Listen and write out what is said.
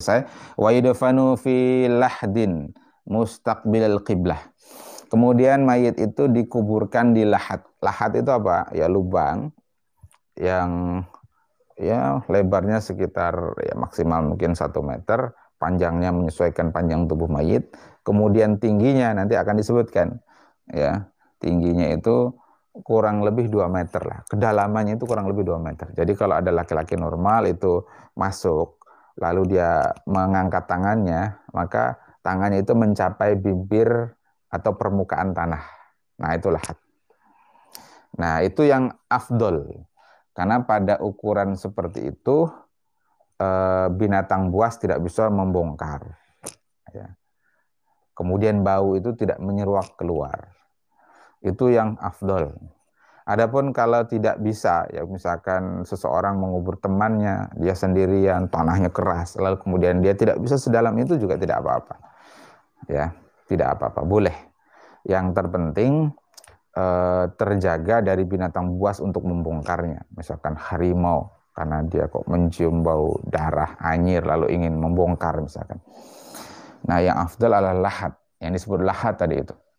selesai wa yudfanu fi lahdin mustaqbil qiblah kemudian mayit itu dikuburkan di lahat lahat itu apa ya lubang yang ya lebarnya sekitar ya maksimal mungkin satu meter panjangnya menyesuaikan panjang tubuh mayit kemudian tingginya nanti akan disebutkan ya tingginya itu kurang lebih 2 meter lah kedalamannya itu kurang lebih 2 meter jadi kalau ada laki-laki normal itu masuk lalu dia mengangkat tangannya, maka tangannya itu mencapai bibir atau permukaan tanah. Nah, itulah Nah, itu yang afdol. Karena pada ukuran seperti itu eh, binatang buas tidak bisa membongkar. Ya. Kemudian bau itu tidak menyeruak keluar. Itu yang afdol. Adapun kalau tidak bisa, ya misalkan seseorang mengubur temannya, dia sendirian, tanahnya keras, lalu kemudian dia tidak bisa sedalam itu juga tidak apa-apa. Ya, tidak apa-apa, boleh. Yang terpenting eh, terjaga dari binatang buas untuk membongkarnya, misalkan harimau karena dia kok mencium bau darah anyir lalu ingin membongkar misalkan. Nah, yang afdal adalah lahat, yang disebut lahat tadi itu